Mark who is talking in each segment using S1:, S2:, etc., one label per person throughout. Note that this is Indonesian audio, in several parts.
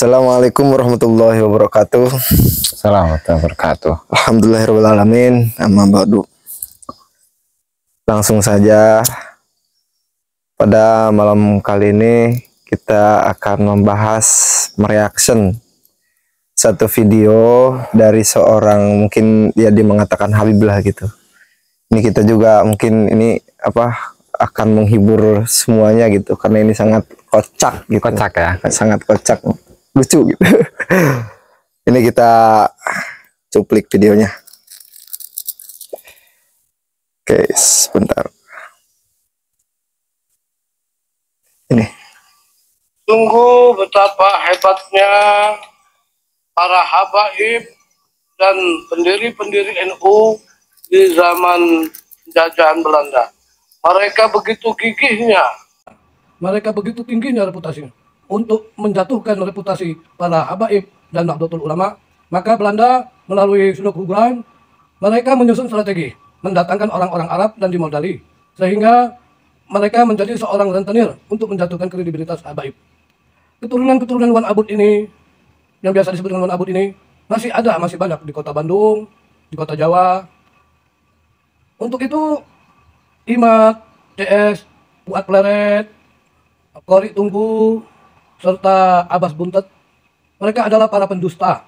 S1: Assalamualaikum warahmatullahi wabarakatuh. Assalamualaikum warahmatullahi wabarakatuh. Alhamdulillahirobbilalamin. Amma ba'du. Langsung saja pada malam kali ini kita akan membahas mereaction satu video dari seorang mungkin ya dia mengatakan Habiblah gitu. Ini kita juga mungkin ini apa akan menghibur semuanya gitu karena ini sangat kocak gitu. Kocak ya. Sangat kocak lucu gitu ini kita cuplik videonya oke sebentar
S2: ini tunggu betapa hebatnya para habaib dan pendiri-pendiri NU di zaman jajahan Belanda mereka begitu gigihnya mereka begitu tingginya reputasinya untuk menjatuhkan reputasi para habaib dan Nahdlatul Ulama, maka Belanda melalui Suluk Huguran, mereka menyusun strategi mendatangkan orang-orang Arab dan dimodali, sehingga mereka menjadi seorang rentenir untuk menjatuhkan kredibilitas habaib. Keturunan-keturunan Wan Abud ini, yang biasa disebut dengan Wan Abud ini, masih ada, masih banyak di kota Bandung, di kota Jawa. Untuk itu, Imat, TS Buat Pleret, Kori Tunggu, serta Abbas Buntet. Mereka adalah para pendusta.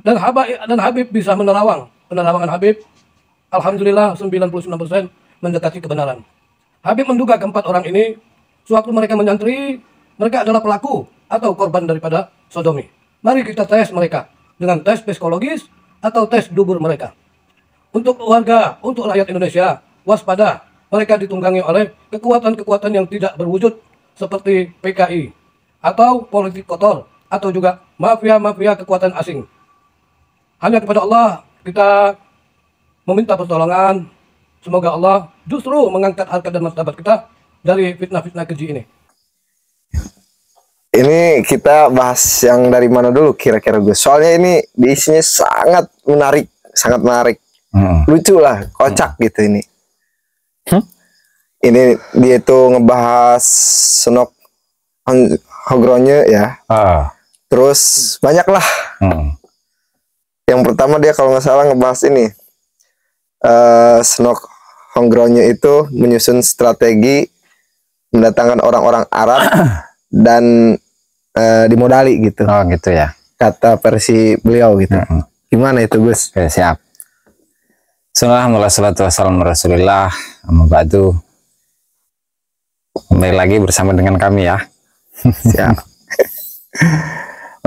S2: Dan Habib, dan Habib bisa menerawang. Penerawangan Habib, Alhamdulillah 99% mendekati kebenaran. Habib menduga keempat orang ini, sewaktu mereka menyantri, mereka adalah pelaku atau korban daripada sodomi. Mari kita tes mereka dengan tes psikologis atau tes dubur mereka. Untuk warga, untuk rakyat Indonesia, waspada mereka ditunggangi oleh kekuatan-kekuatan yang tidak berwujud seperti PKI atau politik kotor atau juga mafia-mafia kekuatan asing. Hanya kepada Allah kita meminta pertolongan. Semoga Allah justru mengangkat harkat dan martabat kita dari fitnah-fitnah keji ini.
S1: Ini kita bahas yang dari mana dulu kira-kira gue. Soalnya ini isinya sangat menarik, sangat menarik. Hmm. Lucu lah, kocak hmm. gitu ini. Hmm? ini dia itu ngebahas senok hogronya ya. Ah. Terus banyak lah. Hmm. Yang pertama dia kalau nggak salah ngebahas ini uh, senok hogronya itu menyusun strategi mendatangkan orang-orang Arab dan uh, dimodali gitu. Oh gitu ya. Kata versi beliau gitu. -hmm. Gimana itu Gus? Oke, siap.
S3: Assalamualaikum warahmatullahi wabarakatuh kembali lagi bersama dengan kami ya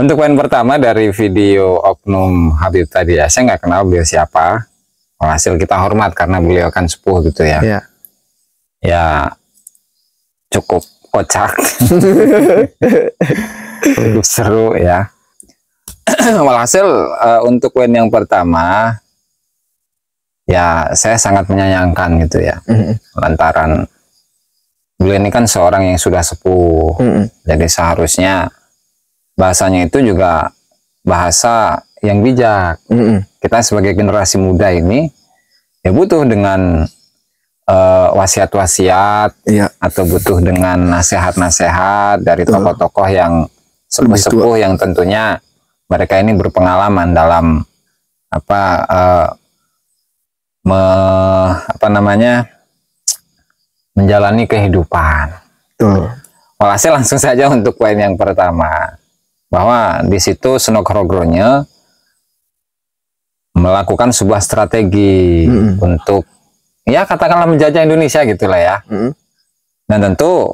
S3: untuk poin pertama dari video Oknum Habib tadi ya saya nggak kenal beliau siapa hasil kita hormat karena beliau kan sepuh gitu ya ya, ya cukup kocak seru ya walhasil uh, untuk poin yang pertama ya saya sangat menyayangkan gitu ya mm -hmm. lantaran beliau ini kan seorang yang sudah sepuh, mm -hmm. jadi seharusnya bahasanya itu juga bahasa yang bijak. Mm -hmm. Kita sebagai generasi muda ini ya butuh dengan eh, wasiat-wasiat uh, iya. atau butuh dengan nasihat-nasihat dari tokoh-tokoh yang sepuh-sepuh yang tentunya mereka ini berpengalaman dalam apa uh, me, apa namanya menjalani kehidupan. Tuh. Walhasil langsung saja untuk poin yang pertama bahwa di situ senokrogronya melakukan sebuah strategi -hmm. untuk ya katakanlah menjajah Indonesia gitulah ya. -hmm. Dan tentu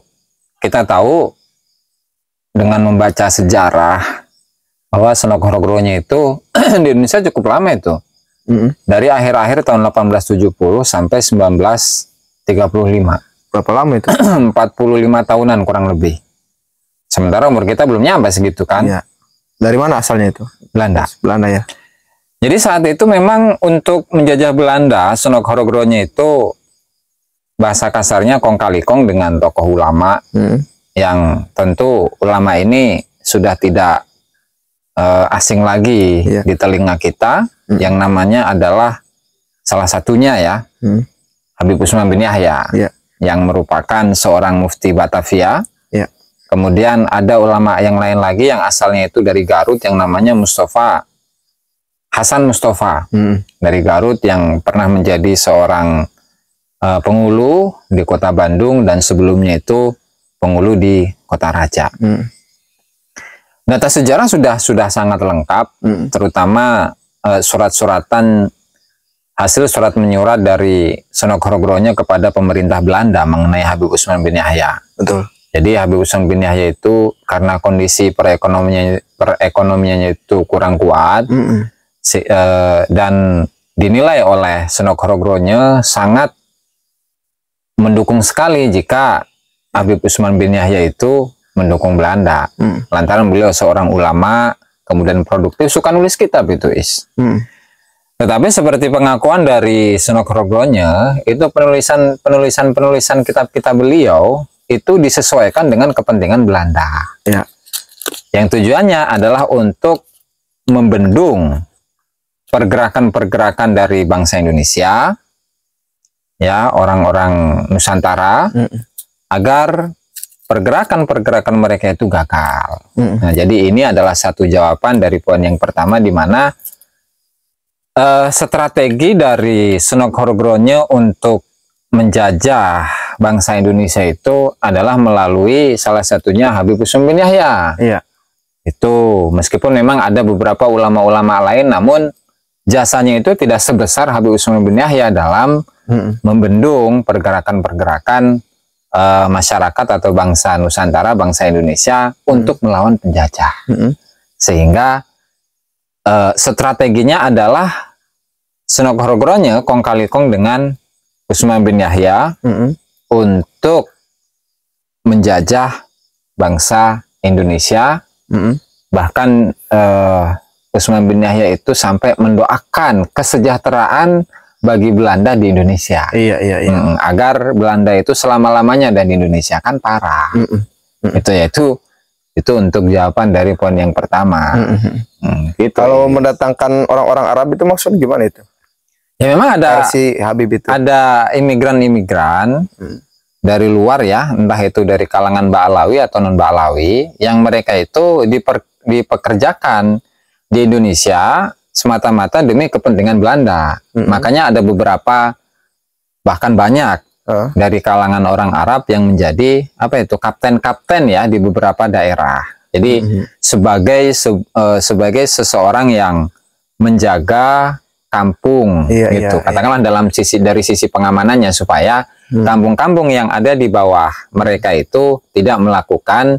S3: kita tahu dengan membaca sejarah bahwa senokrogronya itu di Indonesia cukup lama itu. -hmm. Dari akhir-akhir tahun 1870 sampai 1935 berapa lama itu? 45 tahunan kurang lebih. Sementara umur kita belum nyampe
S1: segitu kan. Iya. Dari mana asalnya itu? Belanda. Belanda ya.
S3: Jadi saat itu memang untuk menjajah Belanda, Sunok Horogronya itu bahasa kasarnya kong kali kong dengan tokoh ulama hmm. yang tentu ulama ini sudah tidak uh, asing lagi iya. di telinga kita hmm. yang namanya adalah salah satunya ya hmm. Habib Usman bin Yahya. Yeah yang merupakan seorang mufti Batavia. Ya. Kemudian ada ulama yang lain lagi yang asalnya itu dari Garut yang namanya Mustafa Hasan Mustafa hmm. dari Garut yang pernah menjadi seorang uh, pengulu di kota Bandung dan sebelumnya itu penghulu di kota Raja. Hmm. Data sejarah sudah sudah sangat lengkap, hmm. terutama uh, surat-suratan hasil surat menyurat dari Senokrogronya kepada pemerintah Belanda mengenai Habib Usman bin Yahya. Betul. Jadi Habib Usman bin Yahya itu karena kondisi perekonomiannya perekonomiannya itu kurang kuat mm -mm. Si, uh, dan dinilai oleh Senokrogronya sangat mendukung sekali jika Habib Usman bin Yahya itu mendukung Belanda. Mm. Lantaran beliau seorang ulama, kemudian produktif, suka nulis kitab itu is. Mm tetapi seperti pengakuan dari Sunokroglonya, itu penulisan penulisan penulisan kitab-kitab beliau itu disesuaikan dengan kepentingan
S1: Belanda. Ya.
S3: Yang tujuannya adalah untuk membendung pergerakan-pergerakan dari bangsa Indonesia, ya orang-orang Nusantara, mm. agar pergerakan-pergerakan mereka itu gagal. Mm. Nah, jadi ini adalah satu jawaban dari poin yang pertama di mana uh, strategi dari Senok Horgronyo untuk menjajah bangsa Indonesia itu adalah melalui salah satunya Habib Usum bin Yahya. Iya. Itu meskipun memang ada beberapa ulama-ulama lain namun jasanya itu tidak sebesar Habib Usum bin Yahya dalam -mm. membendung pergerakan-pergerakan E, masyarakat atau bangsa Nusantara, bangsa Indonesia mm. untuk melawan
S1: penjajah. Hmm.
S3: Sehingga uh, strateginya adalah Senokohrogronya kong kali kong dengan Usman bin Yahya mm -hmm. untuk menjajah bangsa Indonesia mm -hmm. bahkan uh, Usman bin Yahya itu sampai mendoakan kesejahteraan bagi Belanda di Indonesia. Iya iya iya. mm, agar Belanda itu selama lamanya dan di Indonesia kan parah. Mm -mm. Mm -mm. Itu yaitu itu untuk jawaban dari poin yang pertama. Mm -hmm. gitu. Kalau mendatangkan orang-orang Arab itu maksudnya gimana itu? Ya memang ada si Habib itu. Ada imigran-imigran hmm. dari luar ya, entah itu dari kalangan Ba'alawi atau non Ba'alawi yang mereka itu diper, dipekerjakan di Indonesia semata-mata demi kepentingan Belanda. Hmm. Makanya ada beberapa bahkan banyak dari kalangan orang Arab yang menjadi apa itu kapten-kapten ya di beberapa daerah. Jadi mm -hmm. sebagai se, uh, sebagai seseorang yang menjaga kampung iya, gitu. Iya, Katakanlah iya. dalam sisi dari sisi pengamanannya supaya hmm. kampung-kampung hmm. yang ada di bawah mereka itu tidak melakukan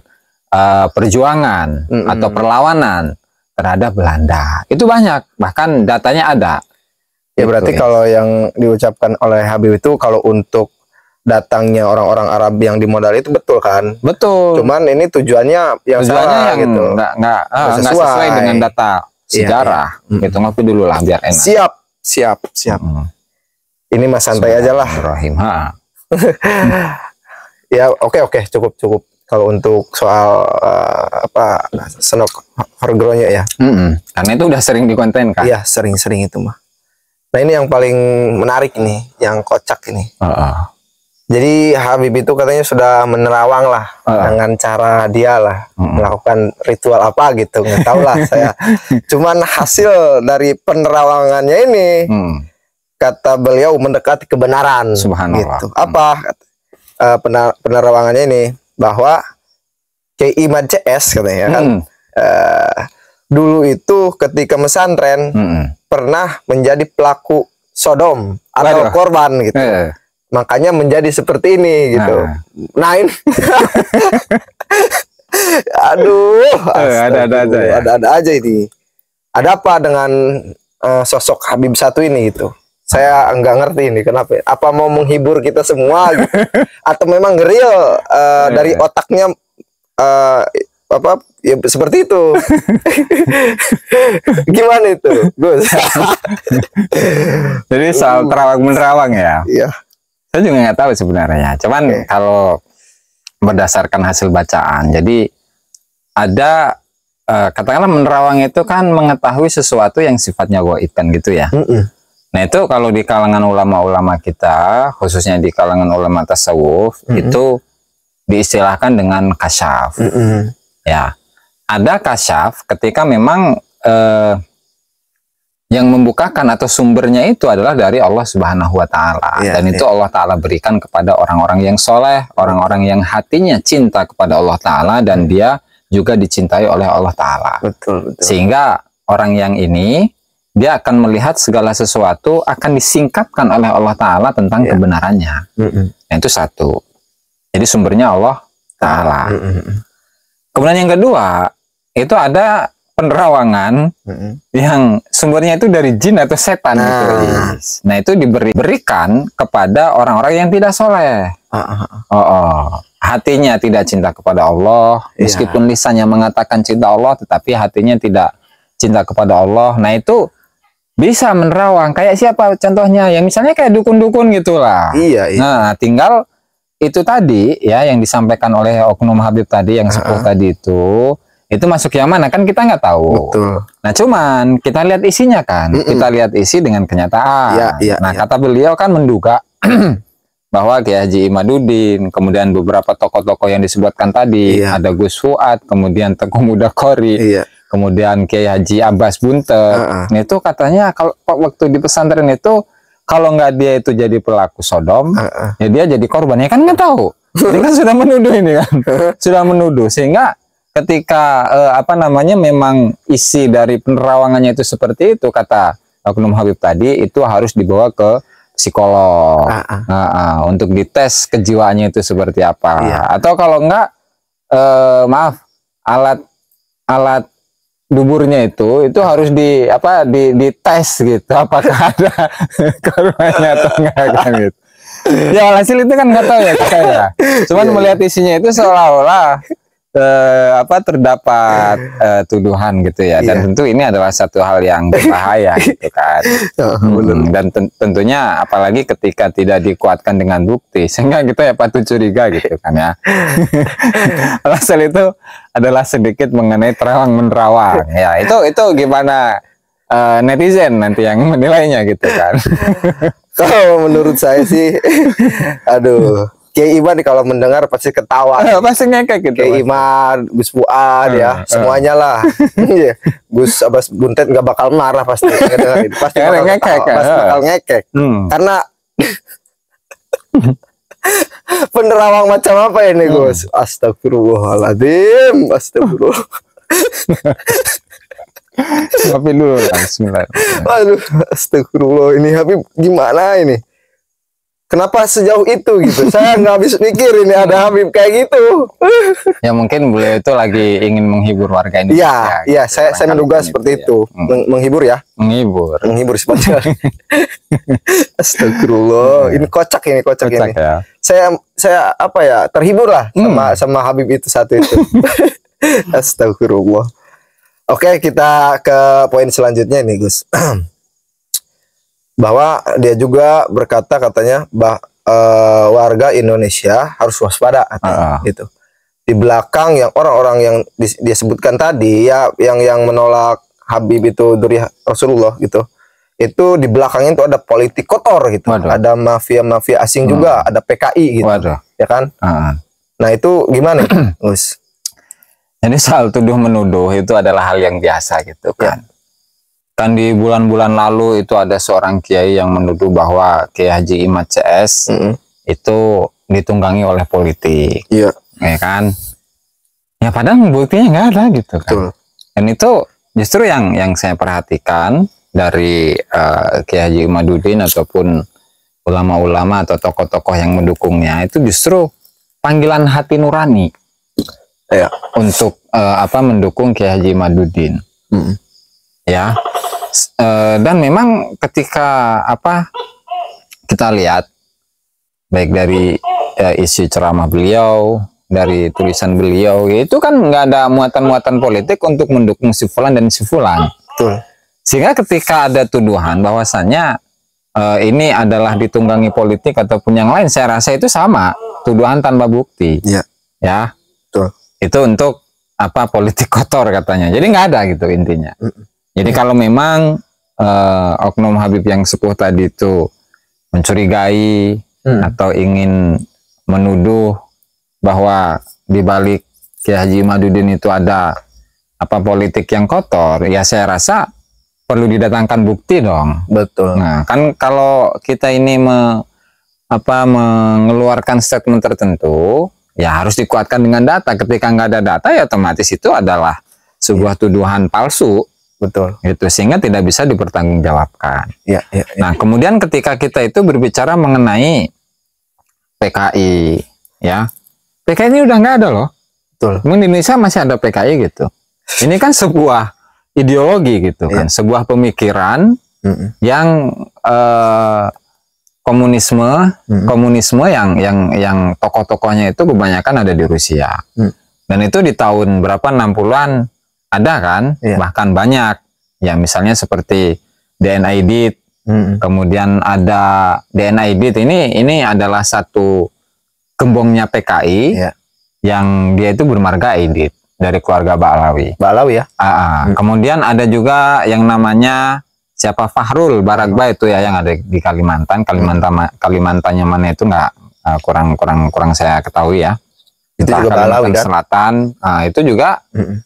S3: uh, perjuangan hmm. atau perlawanan terhadap Belanda. Itu banyak, bahkan datanya ada.
S1: Ya gitu, berarti ya. kalau yang diucapkan oleh Habib itu kalau untuk datangnya orang-orang Arab yang dimodali itu betul kan? Betul. Cuman ini tujuannya yang tujuannya salah yang gitu. Enggak, enggak, enggak, ah, sesuai. enggak sesuai dengan data sejarah. Iya, iya. Gitu ngopi dulu lah biar enak. Siap, siap, siap. Hmm. Ini mas santai aja lah. Rahim ha. ya oke okay, oke okay, cukup cukup kalau untuk soal uh, apa senok horgronya ya. Mm -mm. Karena itu udah sering di konten kan? Iya sering-sering itu mah. Nah ini yang paling menarik nih, yang kocak ini. Uh -uh jadi Habib itu katanya sudah menerawang lah oh. dengan cara dia lah hmm. melakukan ritual apa gitu nggak tahu lah saya. Cuman hasil dari penerawangannya ini hmm. kata beliau mendekati kebenaran. Subhanallah. Gitu. Mm. Apa uh, eh, pener penerawangannya ini bahwa KI CS katanya hmm. kan uh, dulu itu ketika mesantren hmm. pernah menjadi pelaku sodom atau korban gitu. Yeah makanya menjadi seperti ini gitu. Nah, nah ini aduh, eh, ada ada aja, ya. ada ada aja ini. Ada apa dengan uh, sosok Habib satu ini gitu? Saya nggak ngerti ini kenapa. Ya? Apa mau menghibur kita semua gitu? atau memang real uh, dari iya. otaknya uh, apa ya seperti itu gimana itu Gus jadi soal uh. terawang menerawang ya iya
S3: saya juga nggak tahu sebenarnya. Cuman okay. kalau berdasarkan hasil bacaan, jadi ada uh, katakanlah menerawang itu kan mengetahui sesuatu yang sifatnya goib kan gitu ya. Mm -mm. Nah itu kalau di kalangan ulama-ulama kita, khususnya di kalangan ulama tasawuf, mm -mm. itu diistilahkan dengan kasyaf. Mm -mm. Ya, ada kasyaf ketika memang uh, yang membukakan atau sumbernya itu adalah dari Allah Subhanahu wa taala Ya, dan itu iya. Allah taala berikan kepada orang-orang yang soleh, orang-orang yang hatinya cinta kepada Allah taala dan dia juga dicintai oleh Allah taala. Betul, betul. Sehingga orang yang ini dia akan melihat segala sesuatu akan disingkapkan oleh Allah taala tentang ya. kebenarannya. Mm -hmm. itu satu. Jadi sumbernya Allah taala. Mm -hmm. Kemudian yang kedua, itu ada penerawangan mm-hmm. yang sumbernya itu dari jin atau setan nah. gitu. Nah, nah itu diberikan kepada orang-orang yang tidak soleh. Uh-huh. Oh, hatinya tidak cinta kepada Allah, iya. meskipun yeah. lisannya mengatakan cinta Allah, tetapi hatinya tidak cinta kepada Allah. Nah itu bisa menerawang. Kayak siapa contohnya? Ya misalnya kayak dukun-dukun gitulah. Iya, iya. Nah tinggal itu tadi ya yang disampaikan oleh oknum Habib tadi yang sepuluh tadi itu itu masuk yang mana kan kita nggak tahu. Betul. Nah cuman kita lihat isinya kan, mm -mm. kita lihat isi dengan kenyataan. Ya, ya, nah ya. kata beliau kan menduga bahwa Kiai Haji Imadudin, kemudian beberapa tokoh-tokoh yang disebutkan tadi, ya. ada Gus Fuad, kemudian Tengku Muda Kori, ya. kemudian Kiai Haji Abbas Bunte, uh -uh. itu katanya kalau waktu di pesantren itu kalau nggak dia itu jadi pelaku sodom, uh -uh. ya dia jadi korbannya kan nggak tahu. Dia kan sudah menuduh ini kan, sudah menuduh sehingga ketika eh, apa namanya memang isi dari penerawangannya itu seperti itu kata oknum Habib tadi itu harus dibawa ke psikolog uh Uh -uh, untuk dites kejiwaannya itu seperti apa iya. atau kalau enggak eh, maaf alat alat duburnya itu itu harus di apa di dites gitu apakah ada korbannya atau enggak kan gitu ya hasil itu kan nggak tahu ya saya ya. cuman iya, iya, melihat isinya itu seolah-olah eh, apa terdapat iya. eh, tuduhan gitu ya dan iya. tentu ini adalah satu hal yang berbahaya gitu kan oh, hmm, dan ten tentunya apalagi ketika tidak dikuatkan dengan bukti sehingga kita ya patut curiga gitu kan ya alasan itu adalah sedikit mengenai terawang menerawang ya itu itu gimana uh, netizen nanti yang menilainya gitu
S1: kan kalau menurut saya sih aduh Kayak Iman kalau mendengar pasti ketawa. Uh, pasti ngekek gitu. Kayak Iman, Gus Buat uh, ya, uh. semuanya lah. Iya. Gus Abbas Buntet nggak bakal marah pasti. pasti bakal ngekek. Ketawa, pasti bakal ngekek. Hmm. Karena penerawang macam apa ini hmm. Gus? Astagfirullahaladzim, astagfirullah. Tapi dulu, Bismillah. Aduh, astagfirullah ini Habib gimana ini? kenapa sejauh itu gitu saya nggak habis pikir ini ada Habib kayak gitu
S3: ya mungkin beliau itu lagi ingin menghibur warga ini.
S1: Ya, ya gitu. Ya, saya saya menduga seperti itu, ya. itu. Ya. Meng menghibur ya menghibur menghibur sepanjang astagfirullah ini kocak ini kocak, kocak ini ya. saya saya apa ya terhibur lah hmm. sama sama Habib itu satu itu astagfirullah oke kita ke poin selanjutnya nih Gus bahwa dia juga berkata katanya bah e, warga Indonesia harus waspada katanya, uh. gitu di belakang yang orang-orang yang dis, dia sebutkan tadi ya yang yang menolak Habib itu dari Rasulullah gitu itu di belakangnya itu ada politik kotor gitu Waduh. ada mafia mafia asing hmm. juga ada PKI gitu Waduh. ya kan
S3: uh. nah itu gimana Gus ini soal tuduh menuduh itu adalah hal yang biasa gitu ya. kan ya kan di bulan-bulan lalu itu ada seorang kiai yang menuduh bahwa Kiai Haji Imad CS mm -hmm. itu ditunggangi oleh politik. Iya. Yeah. Ya kan? Ya padahal buktinya nggak ada gitu kan. Betul. Dan itu justru yang yang saya perhatikan dari uh, Kiai Haji Imaduddin ataupun ulama-ulama atau tokoh-tokoh yang mendukungnya itu justru panggilan hati nurani yeah. untuk uh, apa mendukung Kiai Haji Imaduddin. Hmm ya e, dan memang ketika apa kita lihat baik dari e, isi ceramah beliau dari tulisan beliau itu kan nggak ada muatan-muatan politik untuk mendukung si fulan dan si fulan Betul. sehingga ketika ada tuduhan bahwasannya e, ini adalah ditunggangi politik ataupun yang lain saya rasa itu sama tuduhan tanpa bukti ya ya Betul. itu untuk apa politik kotor katanya jadi nggak ada gitu intinya mm -mm. Jadi hmm. kalau memang uh, oknum Habib yang sepuh tadi itu mencurigai hmm. atau ingin menuduh bahwa di balik Kiai Haji Madudin itu ada apa politik yang kotor, ya saya rasa perlu didatangkan bukti dong. Betul. Nah, kan kalau kita ini me, apa mengeluarkan statement tertentu, ya harus dikuatkan dengan data. Ketika nggak ada data, ya otomatis itu adalah sebuah iya. tuduhan palsu. Betul. Itu sehingga tidak bisa dipertanggungjawabkan. Ya, ya, ya. Nah, kemudian ketika kita itu berbicara mengenai PKI, ya. PKI ini udah nggak ada loh. Betul. Memang di Indonesia masih ada PKI gitu. Ini kan sebuah ideologi gitu kan, ya. kan, sebuah pemikiran mm -mm. yang eh, komunisme, mm -mm. komunisme yang yang yang tokoh-tokohnya itu kebanyakan ada di Rusia. Mm. Dan itu di tahun berapa 60-an ada kan yeah. bahkan banyak ya misalnya seperti DNA edit mm-hmm. kemudian ada DNA edit ini ini adalah satu gembongnya PKI yeah. yang dia itu bermarga edit dari keluarga Baalawi. Baalawi ya Aa, ah, ah. mm. kemudian ada juga yang namanya siapa Fahrul Baragba itu ya yang ada di Kalimantan Kalimantan Kalimantannya mana itu nggak uh, kurang kurang kurang saya ketahui ya
S1: itu Entah juga Kalimantan kan?
S3: Selatan uh, itu juga mm -hmm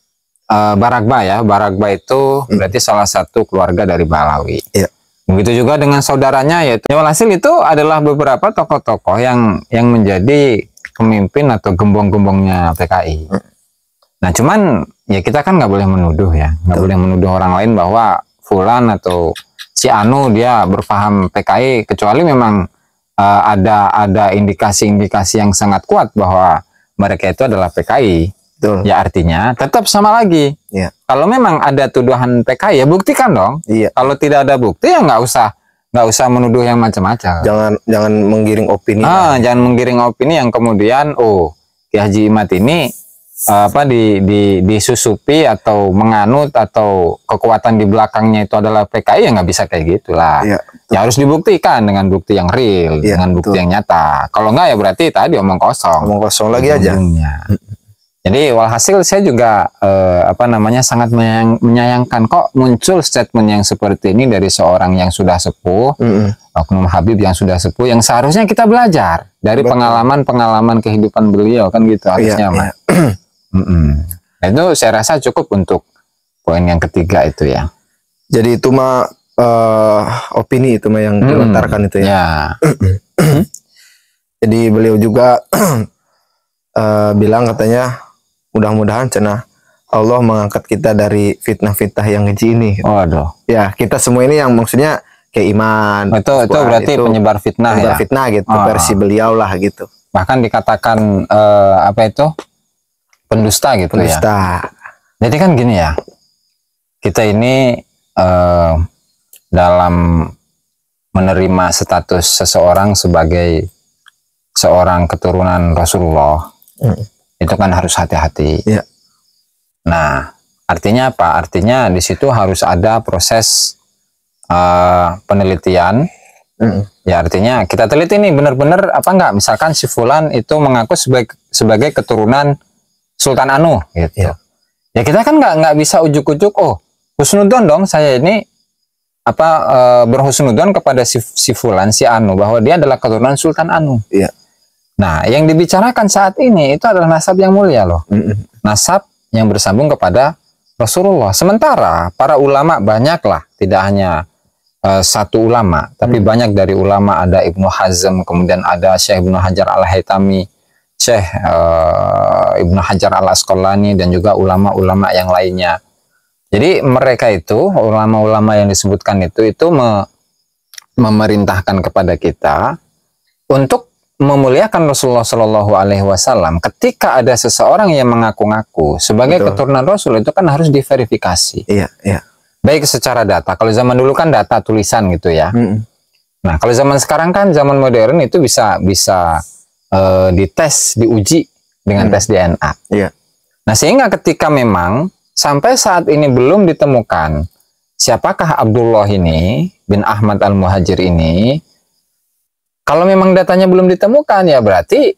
S3: uh, Baragba ya. Baragba itu hmm. berarti salah satu keluarga dari Balawi. Iya. Begitu juga dengan saudaranya yaitu Walhasil itu adalah beberapa tokoh-tokoh yang yang menjadi pemimpin atau gembong-gembongnya PKI. Hmm. Nah, cuman ya kita kan nggak boleh menuduh ya, nggak boleh menuduh orang lain bahwa Fulan atau si Anu dia berpaham PKI kecuali memang uh, ada ada indikasi-indikasi yang sangat kuat bahwa mereka itu adalah PKI. Betul. Ya artinya tetap sama lagi. Iya. Kalau memang ada tuduhan PKI, ya buktikan dong. Iya. Kalau tidak ada bukti ya nggak usah nggak usah menuduh yang macam-macam. Jangan jangan menggiring opini. Ah, lah. jangan menggiring opini yang kemudian oh Ki Haji Imat ini eh, apa di, di disusupi atau menganut atau kekuatan di belakangnya itu adalah PKI ya nggak bisa kayak gitulah. Ya, ya harus dibuktikan dengan bukti yang real, ya, dengan bukti betul. yang nyata. Kalau nggak ya berarti tadi omong kosong. Omong kosong lagi Omongnya. aja. Jadi walhasil saya juga eh, apa namanya sangat menyayang, menyayangkan kok muncul statement yang seperti ini dari seorang yang sudah sepuh, mm -hmm. oknum Habib yang sudah sepuh, yang seharusnya kita belajar dari pengalaman-pengalaman kehidupan beliau kan gitu iya, harusnya, yeah, iya. yeah. nah, itu saya rasa cukup untuk poin yang ketiga itu ya.
S1: Jadi itu mah uh, opini itu mah yang mm -hmm. dilontarkan itu ya. Yeah. Ya. Jadi beliau juga uh, bilang katanya mudah-mudahan cenah Allah mengangkat kita dari fitnah-fitnah yang keji ini. Gitu. Ya, kita semua ini yang maksudnya kayak iman. Oh, itu itu berarti itu penyebar fitnah ya? penyebar ya. fitnah gitu, oh. versi beliau lah gitu. Bahkan dikatakan
S3: uh, apa itu? pendusta gitu ya? pendusta. ya. Jadi kan gini ya. Kita ini uh, dalam menerima status seseorang sebagai seorang keturunan Rasulullah. Hmm itu kan harus hati-hati. Ya. Nah, artinya apa? Artinya di situ harus ada proses uh, penelitian. Mm. Ya artinya kita teliti nih benar-benar apa enggak misalkan si fulan itu mengaku sebagai sebagai keturunan Sultan Anu gitu. Ya, ya kita kan nggak nggak bisa ujuk-ujuk oh husnudon dong saya ini apa e, berhusnudon kepada si, si fulan si Anu bahwa dia adalah keturunan Sultan Anu. Iya. Nah, yang dibicarakan saat ini itu adalah nasab yang mulia loh. Mm -mm. Nasab yang bersambung kepada Rasulullah. Sementara para ulama banyaklah, tidak hanya uh, satu ulama, tapi mm. banyak dari ulama ada Ibnu Hazm, kemudian ada Syekh Ibnu Hajar Al-Haitami, Syekh uh, Ibnu Hajar Al-Asqalani dan juga ulama-ulama yang lainnya. Jadi mereka itu ulama-ulama yang disebutkan itu itu me memerintahkan kepada kita untuk memuliakan Rasulullah Shallallahu Alaihi Wasallam ketika ada seseorang yang mengaku-ngaku sebagai Betul. keturunan Rasul itu kan harus diverifikasi. Iya, iya. Baik secara data. Kalau zaman dulu kan data tulisan gitu ya. Mm -mm. Nah kalau zaman sekarang kan zaman modern itu bisa bisa e, dites, diuji dengan mm. tes DNA. Iya. Nah sehingga ketika memang sampai saat ini belum ditemukan siapakah Abdullah ini bin Ahmad al Muhajir ini kalau memang datanya belum ditemukan, ya berarti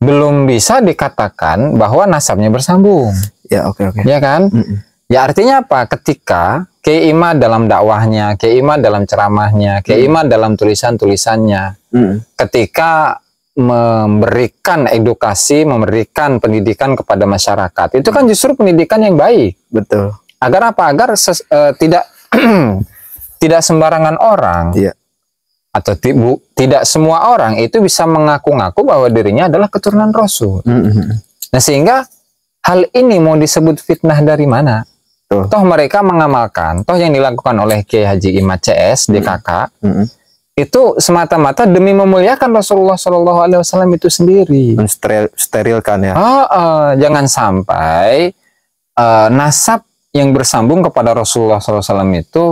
S3: belum bisa dikatakan bahwa nasabnya bersambung. Ya, oke, okay, oke. Okay. Ya kan? Mm -mm. Ya artinya apa? Ketika Keima dalam dakwahnya, Keima dalam ceramahnya, Keima mm. dalam tulisan-tulisannya, mm. ketika memberikan edukasi, memberikan pendidikan kepada masyarakat, itu kan mm. justru pendidikan yang baik. Betul. Agar apa? Agar ses, uh, tidak tidak sembarangan orang. Yeah atau tidak semua orang itu bisa mengaku-ngaku bahwa dirinya adalah keturunan Rasul. Mm -hmm. Nah sehingga hal ini mau disebut fitnah dari mana? Tuh. Toh mereka mengamalkan, toh yang dilakukan oleh Kiai Haji Imad CS mm -hmm. DKK mm -hmm. itu semata-mata demi memuliakan Rasulullah Shallallahu Alaihi Wasallam itu sendiri. Sterilkan ya. Oh, uh, jangan sampai uh, nasab yang bersambung kepada Rasulullah Shallallahu Alaihi Wasallam itu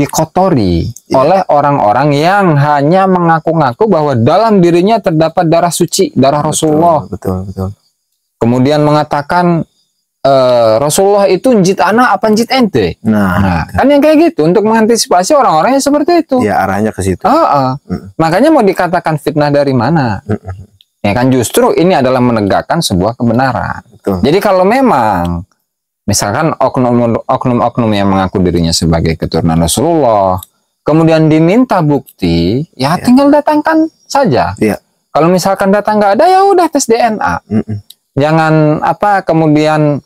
S3: dikotori yeah. oleh orang-orang yang hanya mengaku-ngaku bahwa dalam dirinya terdapat darah suci, darah betul, Rasulullah.
S1: Betul, betul.
S3: Kemudian mengatakan e, Rasulullah itu njit anak apa njit ente. Nah, nah kan. kan yang kayak gitu untuk mengantisipasi orang-orang yang seperti itu. Ya arahnya ke situ. Oh, oh. Mm. Makanya mau dikatakan fitnah dari mana? Mm. Ya kan justru ini adalah menegakkan sebuah kebenaran. Betul. Jadi kalau memang Misalkan oknum-oknum yang mengaku dirinya sebagai keturunan Rasulullah, kemudian diminta bukti, ya, ya. tinggal datangkan saja. Ya. Kalau misalkan datang nggak ada, ya udah tes DNA. Mm -mm. Jangan apa kemudian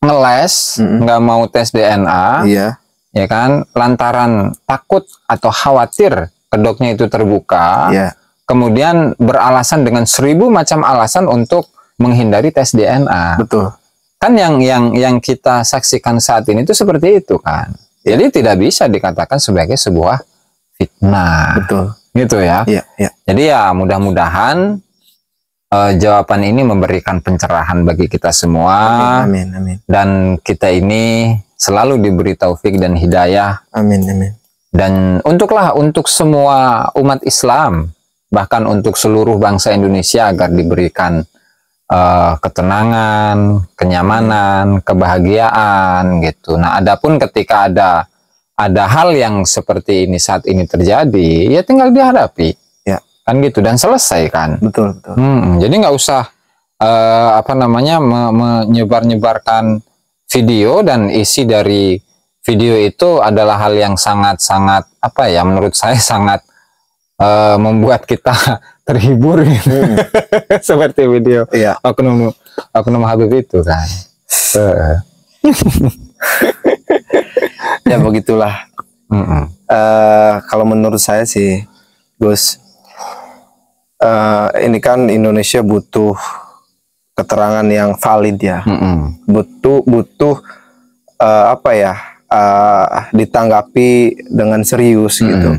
S3: ngeles, nggak mm -mm. mau tes DNA, ya. ya kan? Lantaran takut atau khawatir kedoknya itu terbuka, ya. kemudian beralasan dengan seribu macam alasan untuk menghindari tes DNA. Betul. Kan yang yang yang kita saksikan saat ini itu seperti itu kan. Ya. Jadi tidak bisa dikatakan sebagai sebuah fitnah. Betul. Gitu ya. Iya, iya. Jadi ya mudah-mudahan uh, jawaban ini memberikan pencerahan bagi kita semua. Amin, amin, amin. Dan kita ini selalu diberi taufik dan hidayah. Amin, amin. Dan untuklah untuk semua umat Islam, bahkan untuk seluruh bangsa Indonesia agar diberikan uh, ketenangan, kenyamanan, kebahagiaan gitu. Nah, adapun ketika ada ada hal yang seperti ini saat ini terjadi, ya tinggal dihadapi, ya. kan gitu dan selesai kan. Betul betul. Hmm, jadi nggak usah uh, apa namanya me menyebar-nyebarkan video dan isi dari video itu adalah hal yang sangat-sangat apa ya menurut saya sangat uh, membuat kita terhibur gitu. Hmm. Seperti
S1: video iya. oknum oknum Habib itu kan. ya begitulah. Mm -mm. Uh, kalau menurut saya sih, Gus, uh, ini kan Indonesia butuh keterangan yang valid ya. Mm -mm. Butuh butuh uh, apa ya? Uh, ditanggapi dengan serius mm -mm. gitu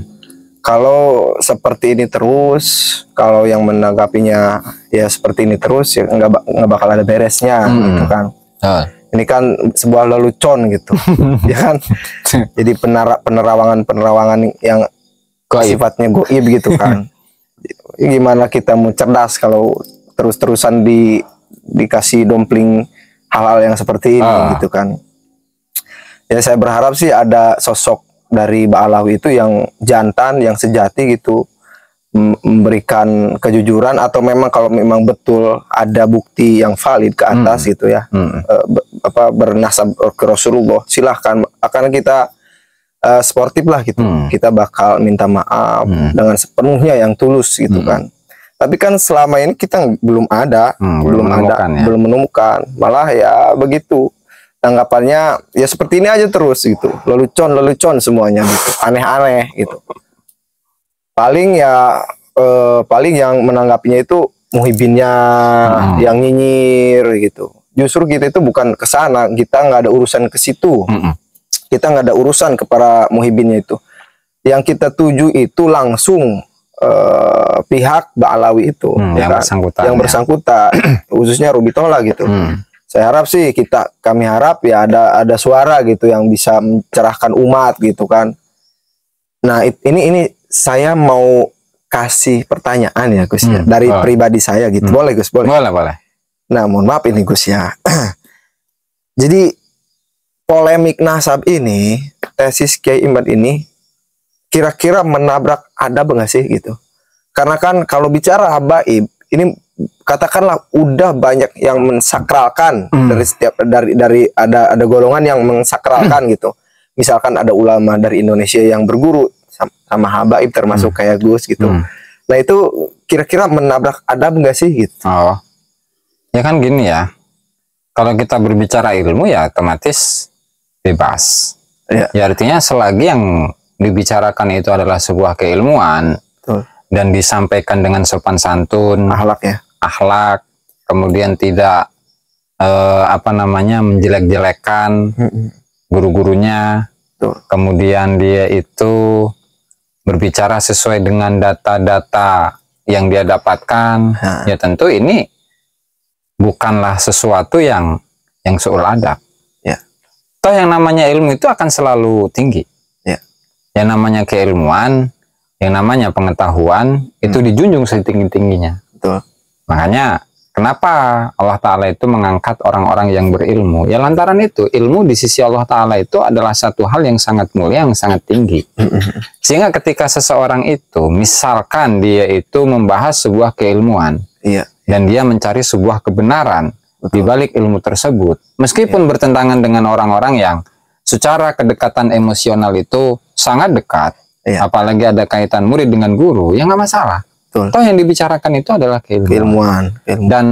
S1: kalau seperti ini terus, kalau yang menanggapinya ya seperti ini terus, ya nggak nggak bakal ada beresnya, hmm. gitu kan. Ah. Ini kan sebuah lelucon gitu, ya kan. Jadi penara penerawangan penerawangan yang sifatnya goib gitu kan. Ya gimana kita mau cerdas kalau terus-terusan di dikasih dumpling hal-hal yang seperti ini ah. gitu kan. Ya saya berharap sih ada sosok dari Ba'alawi itu yang jantan, yang sejati gitu memberikan kejujuran atau memang kalau memang betul ada bukti yang valid ke atas hmm. gitu ya hmm. E, be, apa bernasab ke Rasulullah silahkan akan kita e, sportif lah gitu hmm. kita bakal minta maaf hmm. dengan sepenuhnya yang tulus gitu hmm. kan tapi kan selama ini kita belum ada hmm, belum, belum ada ya. belum menemukan malah ya begitu tanggapannya ya seperti ini aja terus gitu lelucon lelucon semuanya gitu aneh-aneh gitu paling ya eh, paling yang menanggapinya itu muhibinnya hmm. yang nyinyir gitu justru kita itu bukan ke sana kita nggak ada urusan ke situ hmm. kita nggak ada urusan ke para muhibinnya itu yang kita tuju itu langsung eh, pihak Ba'alawi itu hmm, ya yang kan? bersangkutan yang ya. bersangkutan khususnya Rubitola gitu hmm saya harap sih kita kami harap ya ada ada suara gitu yang bisa mencerahkan umat gitu kan nah ini ini saya mau kasih pertanyaan ya Gus ya. hmm, ya dari boleh. pribadi saya gitu hmm. boleh Gus boleh boleh boleh nah mohon maaf ini Gus ya jadi polemik nasab ini tesis Kiai Imad ini kira-kira menabrak ada nggak sih gitu karena kan kalau bicara habaib ini katakanlah udah banyak yang mensakralkan hmm. dari setiap dari dari ada ada golongan yang mensakralkan hmm. gitu. Misalkan ada ulama dari Indonesia yang berguru sama, sama habaib termasuk hmm. kayak Gus gitu. Hmm. Nah itu kira-kira menabrak adab enggak sih gitu? Oh. Ya kan gini ya. Kalau kita berbicara ilmu ya otomatis
S3: bebas. Ya. ya artinya selagi yang dibicarakan itu adalah sebuah keilmuan Betul. dan disampaikan dengan sopan santun, akhlak ya akhlak, kemudian tidak eh, apa namanya menjelek-jelekan guru-gurunya. Kemudian dia itu berbicara sesuai dengan data-data yang dia dapatkan. Ha. Ya tentu ini bukanlah sesuatu yang yang seul ada Ya. Toh yang namanya ilmu itu akan selalu tinggi. Ya. Yang namanya keilmuan, yang namanya pengetahuan hmm. itu dijunjung setinggi-tingginya. Makanya kenapa Allah Ta'ala itu mengangkat orang-orang yang berilmu? Ya lantaran itu, ilmu di sisi Allah Ta'ala itu adalah satu hal yang sangat mulia, yang sangat tinggi. Sehingga ketika seseorang itu, misalkan dia itu membahas sebuah keilmuan, iya. dan dia mencari sebuah kebenaran Betul. di balik ilmu tersebut, meskipun iya. bertentangan dengan orang-orang yang secara kedekatan emosional itu sangat dekat, iya. apalagi ada kaitan murid dengan guru, ya nggak masalah. Betul. Toh yang dibicarakan itu adalah keilmuan. keilmuan. keilmuan. Dan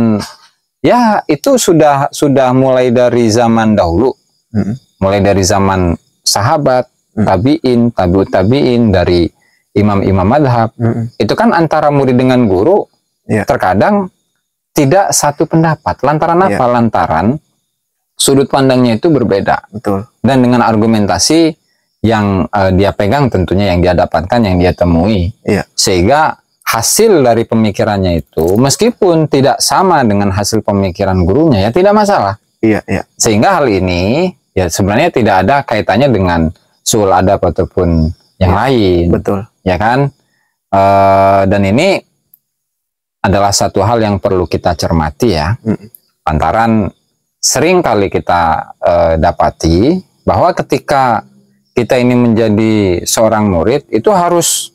S3: ya itu sudah sudah mulai dari zaman dahulu. Hmm. Mulai dari zaman sahabat, hmm. tabiin, tabu tabiin dari imam-imam madhab. Hmm. Itu kan antara murid dengan guru yeah. terkadang tidak satu pendapat. Lantaran yeah. apa? Lantaran sudut pandangnya itu berbeda. Betul. Dan dengan argumentasi yang uh, dia pegang tentunya yang dia dapatkan, yang dia temui. Iya. Sehingga hasil dari pemikirannya itu meskipun tidak sama dengan hasil pemikiran gurunya ya tidak masalah. Iya, iya. Sehingga hal ini ya sebenarnya tidak ada kaitannya dengan sul ada ataupun yang iya, lain. Betul. Ya kan? E, dan ini adalah satu hal yang perlu kita cermati ya. Mm. Lantaran sering kali kita e, dapati bahwa ketika kita ini menjadi seorang murid itu harus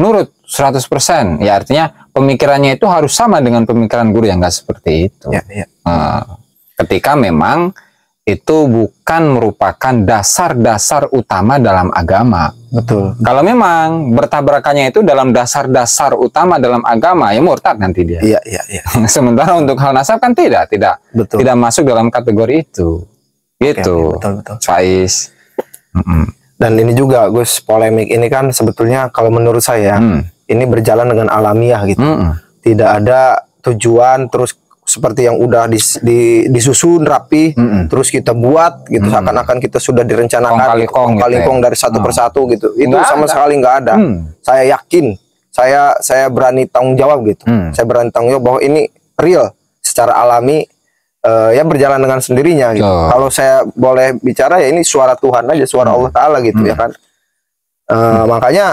S3: nurut 100%. Ya artinya pemikirannya itu harus sama dengan pemikiran guru yang enggak seperti itu. Ya, ya. Nah, ketika memang itu bukan merupakan dasar-dasar utama dalam agama. Betul. Kalau memang bertabrakannya itu dalam dasar-dasar utama dalam agama, ya murtad nanti dia. Iya, iya, iya. Sementara untuk hal nasab kan tidak, tidak. Betul. Tidak masuk dalam kategori itu. Gitu. ya, betul, betul.
S1: Faiz. Dan ini juga Gus, polemik ini kan sebetulnya kalau menurut saya hmm ini berjalan dengan alamiah gitu. Mm Tidak ada tujuan terus seperti yang udah dis, di, disusun rapi, mm -hmm. terus kita buat gitu, mm seakan-akan kita sudah direncanakan, kong kali kong, gitu, gitu ya? dari satu oh. persatu gitu. Itu enggak, sama enggak. sekali nggak ada. Mm. Saya yakin, saya saya berani tanggung jawab gitu. Mm. Saya berani tanggung jawab bahwa ini real, secara alami uh, ya berjalan dengan sendirinya. Gitu. Oh. Kalau saya boleh bicara ya ini suara Tuhan aja, suara mm. Allah Taala gitu ya mm. ya kan. Uh, mm. Makanya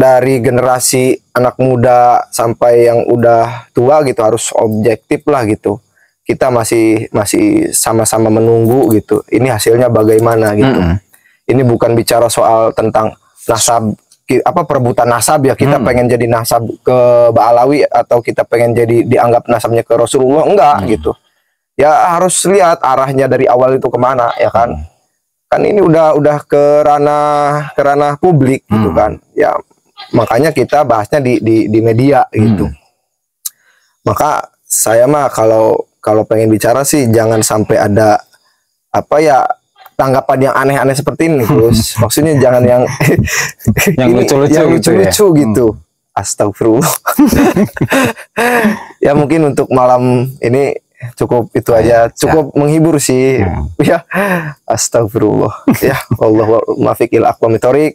S1: dari generasi anak muda sampai yang udah tua gitu harus objektif lah gitu kita masih masih sama-sama menunggu gitu ini hasilnya bagaimana gitu mm -hmm. ini bukan bicara soal tentang nasab apa perebutan nasab ya kita hmm. pengen jadi nasab ke Ba'alawi atau kita pengen jadi dianggap nasabnya ke Rasulullah enggak hmm. gitu ya harus lihat arahnya dari awal itu kemana ya kan hmm. kan ini udah udah ke ranah ke ranah publik hmm. gitu mm. kan ya makanya kita bahasnya di di, di media hmm. gitu hmm. maka saya mah kalau kalau pengen bicara sih jangan sampai ada apa ya tanggapan yang aneh-aneh seperti ini terus maksudnya jangan yang yang lucu-lucu gitu, lucu-lucu gitu, ya? Hmm. gitu. Hmm. Astagfirullah ya mungkin untuk malam ini cukup itu aja cukup ya. menghibur sih ya, ya. astagfirullah ya Allah maafikil mitorik.